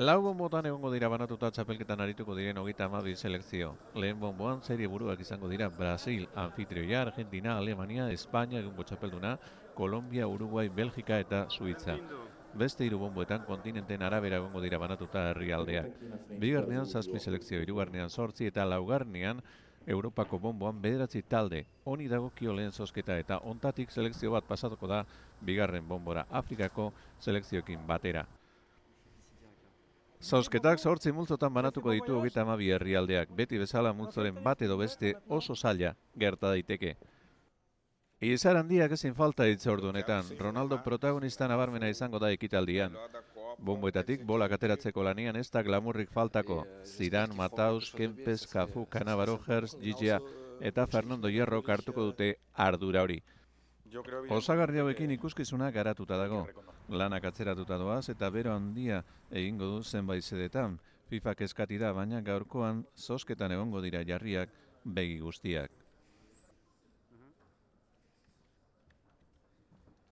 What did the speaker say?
Lau motan egongo dira banatuta txapelketan arituko diren hogeita amabi selekzio. Lehen bonboan serie buruak izango dira Brasil, Anfitrioia, Argentina, Alemania, Espainia egongo txapelduna, Kolombia, Uruguai, Belgika eta Suiza. Beste hiru bonboetan kontinenten arabera egongo dira banatuta herrialdeak. Bigarnean zazpi selekzio, irugarnean sortzi eta laugarnean Europako bonboan bederatzi talde, honi kio lehen zozketa eta ontatik selekzio bat pasatuko da bigarren bonbora Afrikako selekzioekin batera. Zauzketak zortzi multzotan banatuko ditu hogeita amabi herrialdeak, beti bezala multzoren bat edo beste oso zaila gerta daiteke. Iezar handiak ezin falta hitz ordunetan, Ronaldo protagonista nabarmena izango da ekitaldian. Bomboetatik bola kateratzeko lanian ez da glamurrik faltako. Zidan, Mataus, Kempes, Kafu, Kanabaro, Herz, Gigiak eta Fernando Hierro hartuko dute ardura hori. Osagarri hauekin ikuskizuna garatuta dago. Lanak atzeratuta doaz eta bero handia egingo du zenbait zedetan. FIFA keskatida da, baina gaurkoan zosketan egongo dira jarriak begi guztiak.